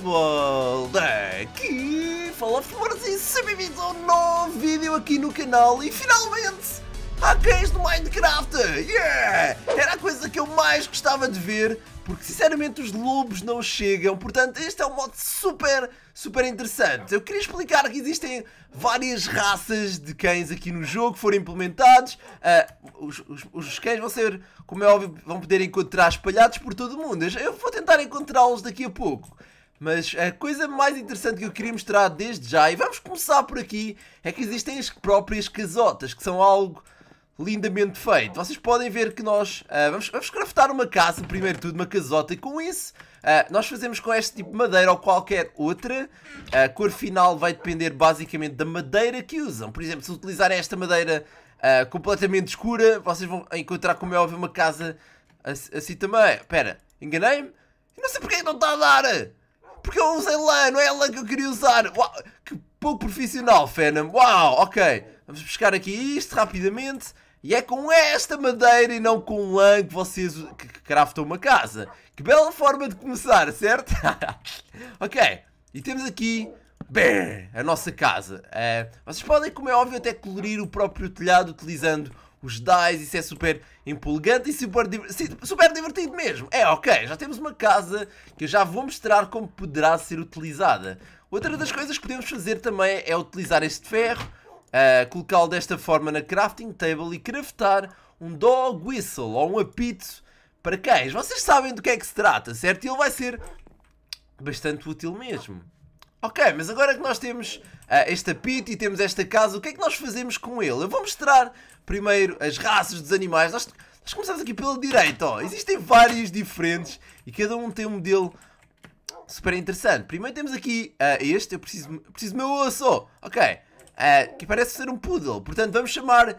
pessoal, daqui fala Flores e sejam bem-vindos a um novo vídeo aqui no canal e finalmente há cães do Minecraft, yeah! Era a coisa que eu mais gostava de ver porque sinceramente os lobos não chegam, portanto este é um modo super, super interessante. Eu queria explicar que existem várias raças de cães aqui no jogo que foram implementados. Uh, os, os, os, cães vão ser, como é óbvio, vão poder encontrar espalhados por todo o mundo. Eu vou tentar encontrá-los daqui a pouco. Mas a coisa mais interessante que eu queria mostrar desde já, e vamos começar por aqui, é que existem as próprias casotas, que são algo lindamente feito. Vocês podem ver que nós uh, vamos, vamos craftar uma casa, primeiro tudo, uma casota, e com isso uh, nós fazemos com este tipo de madeira ou qualquer outra. A cor final vai depender basicamente da madeira que usam. Por exemplo, se utilizarem esta madeira uh, completamente escura, vocês vão encontrar, como é óbvio, uma casa assim, assim também. Espera, enganei-me? Eu não sei porque é não está a dar! Porque eu usei lã, não é lã que eu queria usar. Uau, que pouco profissional, Fenham. Uau, ok. Vamos buscar aqui isto rapidamente. E é com esta madeira e não com lã que vocês que craftam uma casa. Que bela forma de começar, certo? ok. E temos aqui bem, a nossa casa. Uh, vocês podem, como é óbvio, até colorir o próprio telhado utilizando os dice, isso é super empolgante e super, super divertido mesmo. É ok, já temos uma casa que eu já vou mostrar como poderá ser utilizada. Outra das coisas que podemos fazer também é utilizar este ferro, uh, colocá-lo desta forma na crafting table e craftar um dog whistle ou um apito para cães. Vocês sabem do que é que se trata, certo? E ele vai ser bastante útil mesmo. Ok, mas agora que nós temos uh, este apito e temos esta casa, o que é que nós fazemos com ele? Eu vou mostrar Primeiro, as raças dos animais. Nós, nós começamos aqui pela direita, ó. Existem várias diferentes e cada um tem um modelo super interessante. Primeiro temos aqui uh, este, eu preciso, preciso meu osso, ok, uh, que parece ser um poodle, portanto vamos chamar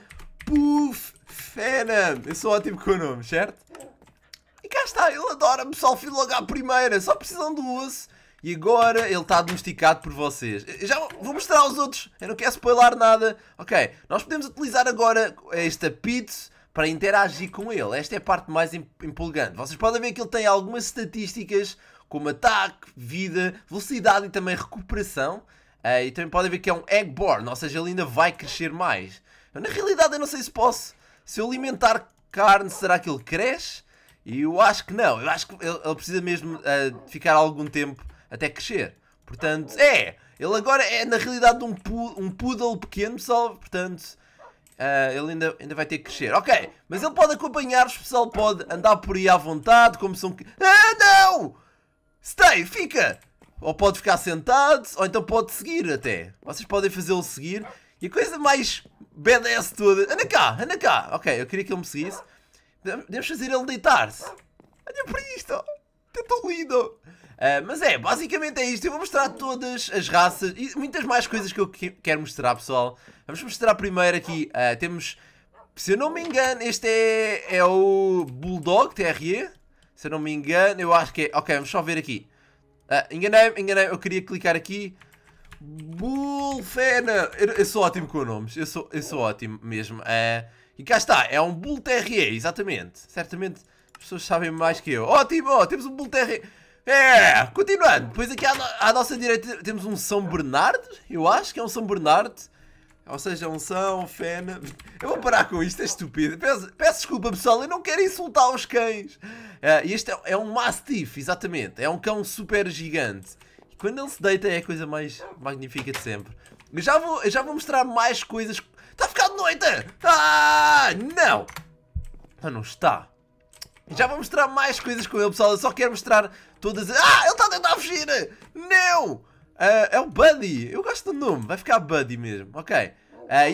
Puff Phenom. Eu sou ótimo com o nome, certo? E cá está, ele adora-me, só fui logo à primeira, só precisam do osso e agora ele está domesticado por vocês. Já vou mostrar aos outros. Eu não quero spoiler nada. Ok, nós podemos utilizar agora esta Pete para interagir com ele. Esta é a parte mais empolgante. Vocês podem ver que ele tem algumas estatísticas como ataque, vida, velocidade e também recuperação. Uh, e também podem ver que é um Eggborn, ou seja, ele ainda vai crescer mais. na realidade, eu não sei se posso. Se eu alimentar carne, será que ele cresce? E eu acho que não. Eu acho que ele, ele precisa mesmo uh, ficar algum tempo até crescer. Portanto, é! Ele agora é na realidade um, um poodle pequeno, pessoal. Portanto, Uh, ele ainda, ainda vai ter que crescer. Ok, mas ele pode acompanhar-vos, pessoal. Pode andar por aí à vontade, como são... Ah, não! Stay, fica! Ou pode ficar sentado, ou então pode seguir até. Vocês podem fazê-lo seguir. E a coisa mais badass toda... Anda cá, anda cá. Ok, eu queria que ele me seguisse. Devemos fazer ele deitar-se. Olha para isto. É tão lindo. Ah, mas é, basicamente é isto. Eu vou mostrar todas as raças e muitas mais coisas que eu que quero mostrar, pessoal. Vamos mostrar primeiro aqui. Uh, temos, se eu não me engano, este é, é o Bulldog TRE. Se eu não me engano, eu acho que é... Ok, vamos só ver aqui. Uh, enganei-me, enganei -me. Eu queria clicar aqui. Bullfena. Eu, eu, sou ótimo com nomes. Eu sou, eu sou ótimo mesmo. Uh, e cá está. É um Bull TRE, exatamente. Certamente as pessoas sabem mais que eu. Ótimo! Temos um Bull TRE. É, continuando. Depois aqui à, no à nossa direita temos um São Bernardo. Eu acho que é um São Bernardo. Ou seja, é um São, Fena. Eu vou parar com isto, é estúpido. Peço, peço desculpa, pessoal, eu não quero insultar os cães. Uh, este é, é, um Mastiff, exatamente. É um cão super gigante. E quando ele se deita é a coisa mais magnífica de sempre. Eu já vou, eu já vou mostrar mais coisas. Está a ficar de noite! Ah, não! Ah, não está. Já vou mostrar mais coisas com ele, pessoal. Eu só quero mostrar todas. Ah, ele está dentro da piscina! Não! Uh, é o Buddy. Eu gosto do nome. Vai ficar Buddy mesmo. Ok. Uh,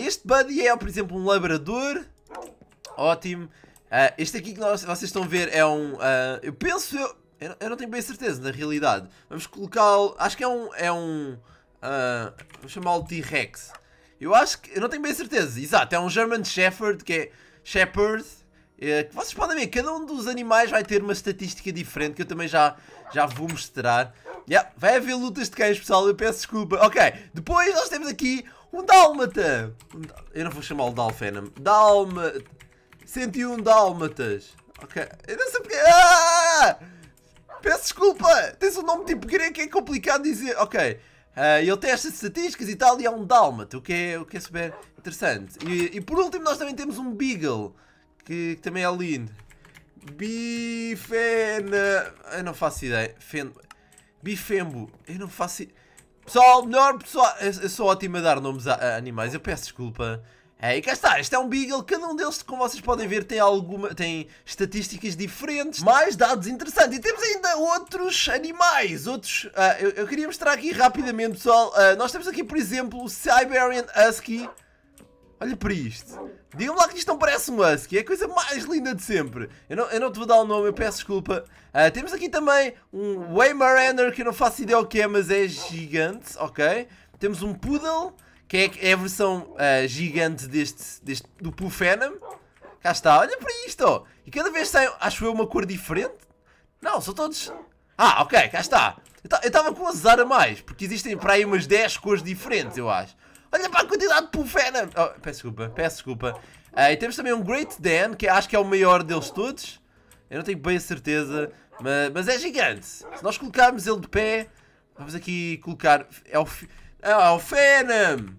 este Buddy é, por exemplo, um labrador. Ótimo. Uh, este aqui que nós, vocês estão a ver é um... eu penso... Eu, eu, não tenho bem certeza, na realidade. Vamos colocá-lo... Acho que é um... É um vamos chamá-lo T-Rex. Eu acho que... Eu não tenho bem certeza. Exato. É um German Shepherd, que é... Shepherd, eh, vocês podem ver, cada um dos animais vai ter uma estatística diferente que eu também já, já vou mostrar. Yeah, vai haver lutas de cães, pessoal, eu peço desculpa. Ok, depois nós temos aqui um Dálmata. eu não vou chamá-lo Dalfenam. É dálma... 101 Dálmatas. Ok, eu não sei porque... Ah! Peço desculpa, tens um nome tipo grego, é complicado dizer. Ok, uh, ele estas estatísticas e tal e é um Dálmata, o que é, o que é super interessante. E, e por último nós também temos um Beagle que, que também é lindo. Bifena. Eu não faço ideia. Fen... Bifembo. Eu não faço ideia. Pessoal, melhor pessoal. Eu, eu sou ótimo a dar nomes a, a animais. Eu peço desculpa. É, e cá está, este é um Beagle, cada um deles, como vocês podem ver, tem alguma, tem estatísticas diferentes, mais dados interessantes. E temos ainda outros animais, outros, uh, eu, eu, queria mostrar aqui rapidamente, pessoal, uh, nós temos aqui, por exemplo, o Siberian Husky, Olha para isto. Diga-me lá que isto não parece um husky. É a coisa mais linda de sempre. Eu não, eu não te vou dar o nome, eu peço desculpa. Uh, temos aqui também um Weimaraner, que eu não faço ideia o que é, mas é gigante, ok? Temos um Poodle, que é, é a versão uh, gigante deste, deste, do Pufenum. Cá está, olha para isto. Oh. E cada vez tem, acho eu, uma cor diferente. Não, são todos... Ah, ok, cá está. Eu estava com azar a mais, porque existem para aí umas 10 cores diferentes, eu acho. Olha para a quantidade de pulfena! Oh, peço desculpa, peço desculpa. Uh, e temos também um Great Dan, que acho que é o maior deles todos. Eu não tenho bem a certeza, mas, mas é gigante. Se nós colocarmos ele de pé, vamos aqui colocar... É o, ah, é o Phenom!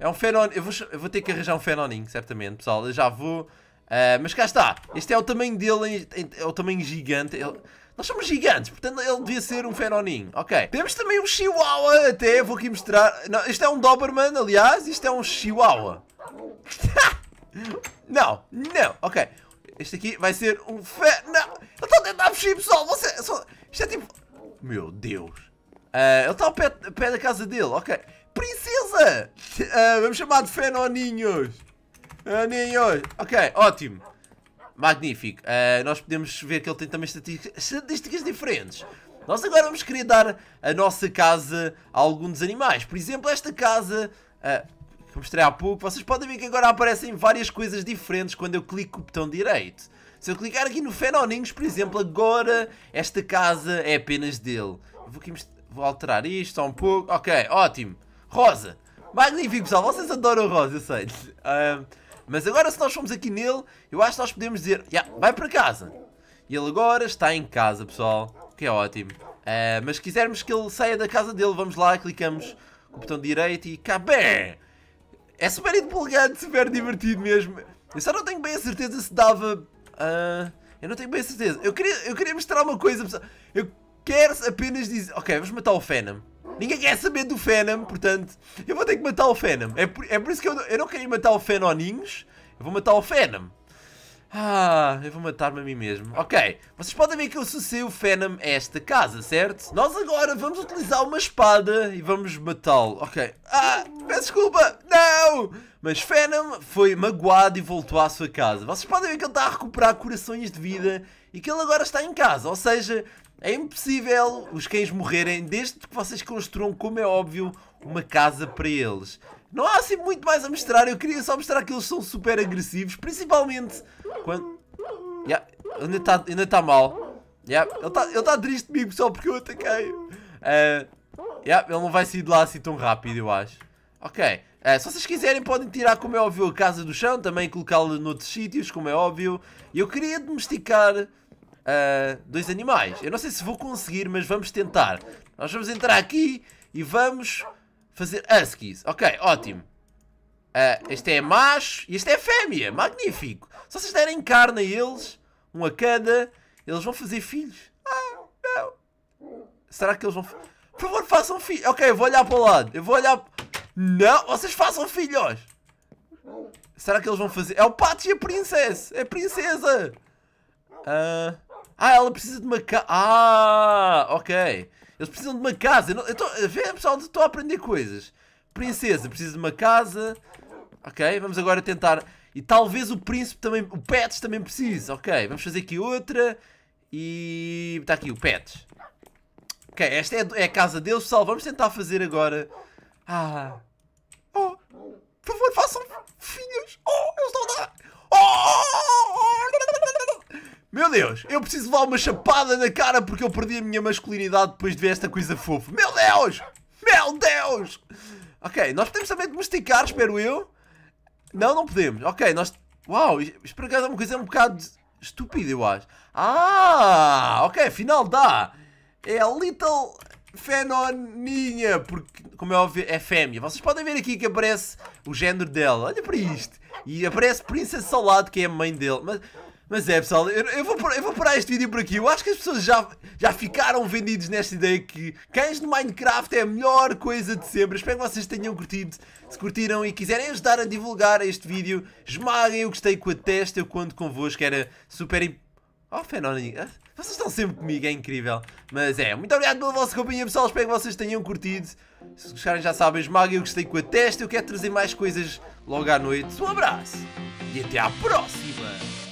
É um Phenom... Eu vou, eu vou ter que arranjar um Phenoninho, certamente, pessoal. Eu já vou... Uh, mas cá está. Este é o tamanho dele, é o tamanho gigante. Ele... Nós somos gigantes, portanto ele devia ser um fenoninho. Ok. Temos também um chihuahua, até. Vou aqui mostrar. Não, isto é um Doberman, aliás. Isto é um chihuahua. não, não. Ok. Este aqui vai ser um fe... Não! Ele está a tentar fugir, pessoal! Você... Isto é tipo... Meu Deus! Uh, ele está ao pé, pé, da casa dele, ok. Princesa! Uh, vamos chamar de Fenoninhos! Aninhos! Ok, ótimo. Magnífico. Uh, nós podemos ver que ele tem também estatísticas diferentes. Nós agora vamos querer dar a nossa casa a algum dos animais. Por exemplo, esta casa... Uh, que mostrei há pouco, vocês podem ver que agora aparecem várias coisas diferentes quando eu clico o botão direito. Se eu clicar aqui no Fenoninhos, por exemplo, agora esta casa é apenas dele. Vou, vou, alterar isto só um pouco. Ok, ótimo. Rosa. Magnífico, pessoal. Vocês adoram rosa, eu sei. Uh, Mas agora se nós formos aqui nele, eu acho que nós podemos dizer, yeah, vai para casa. E ele agora está em casa, pessoal, que é ótimo. Uh, mas se quisermos que ele saia da casa dele, vamos lá, clicamos com o botão direito e cá bem! É super empolgante, super divertido mesmo. Eu só não tenho bem a certeza se dava... Uh, eu não tenho bem a certeza. Eu queria, eu queria mostrar uma coisa, pessoal. Eu quero apenas dizer... Ok, vamos matar o Phenom. Ninguém quer saber do Phenom, portanto, eu vou ter que matar o Phenom. É por, é por isso que eu, eu não queria matar o Fenoninhos, eu vou matar o Phenom. Ah, eu vou matar-me a mim mesmo. Ok, vocês podem ver que eu associei o Phenom a esta casa, certo? Nós agora vamos utilizar uma espada e vamos matá-lo. Ok. Ah, peço desculpa. Não! Mas Phenom foi magoado e voltou à sua casa. Vocês podem ver que ele está a recuperar corações de vida e que ele agora está em casa. Ou seja, é impossível os cães morrerem desde que vocês construam, como é óbvio, uma casa para eles. Não há assim muito mais a mostrar, eu queria só mostrar que eles são super agressivos, principalmente quando... Yeah, ainda está ainda tá mal. Yeah, ele está tá triste comigo só porque eu ataquei. Uh, eh, yeah, ele não vai sair de lá assim tão rápido, eu acho. Ok, uh, se vocês quiserem podem tirar, como é óbvio, a casa do chão, também colocá-la noutros sítios, como é óbvio. Eu queria domesticar uh, dois animais. Eu não sei se vou conseguir, mas vamos tentar. Nós vamos entrar aqui e vamos fazer huskies. Ok, ótimo. Uh, este é macho e este é fêmea. Magnífico. Se vocês derem carne a eles, um a cada, eles vão fazer filhos. Ah, não. Será que eles vão... Por favor, façam filhos. Ok, eu vou olhar para o lado. Eu vou olhar... Não, vocês façam filhos. Será que eles vão fazer... É o pato e a princesa. É a princesa. Uh, ah, ela precisa de uma casa. Ah, ok. Eles precisam de uma casa. Eu, não... eu tô... Vê, pessoal, estou a aprender coisas. Princesa precisa de uma casa. Ok, vamos agora tentar. E talvez o príncipe também. O Pets também precisa. Ok, vamos fazer aqui outra. E. Está aqui o Pets. Ok, esta é, é a casa deles, pessoal. Vamos tentar fazer agora. Ah. Oh, por favor, façam filhos. Oh, eles estou a dar. Meu Deus, eu preciso levar uma chapada na cara porque eu perdi a minha masculinidade depois de ver esta coisa fofa. Meu Deus! Meu Deus! Ok, nós podemos também domesticar, espero eu. Não, não podemos. Ok, nós... Uau, isto por acaso é uma coisa é um bocado estúpida, eu acho. Ah, ok, afinal dá. É a Little Fenoninha, porque, como é óbvio, é fêmea. Vocês podem ver aqui que aparece o género dela. Olha para isto. E aparece Princess Salado, que é a mãe dele. Mas mas é, pessoal, eu, eu, vou, eu vou parar este vídeo por aqui. Eu acho que as pessoas já, já ficaram vendidas nesta ideia que cães no Minecraft é a melhor coisa de sempre. Espero que vocês tenham curtido. Se curtiram e quiserem ajudar a divulgar este vídeo, esmaguem o gostei com a testa. Eu conto convosco. Era super... Oh, fenómeno. Ah, vocês estão sempre comigo, é incrível. Mas é, muito obrigado pela vossa companhia, pessoal. Espero que vocês tenham curtido. Se gostarem, já sabem, esmaguem o gostei com a testa. Eu quero trazer mais coisas logo à noite. Um abraço e até à próxima.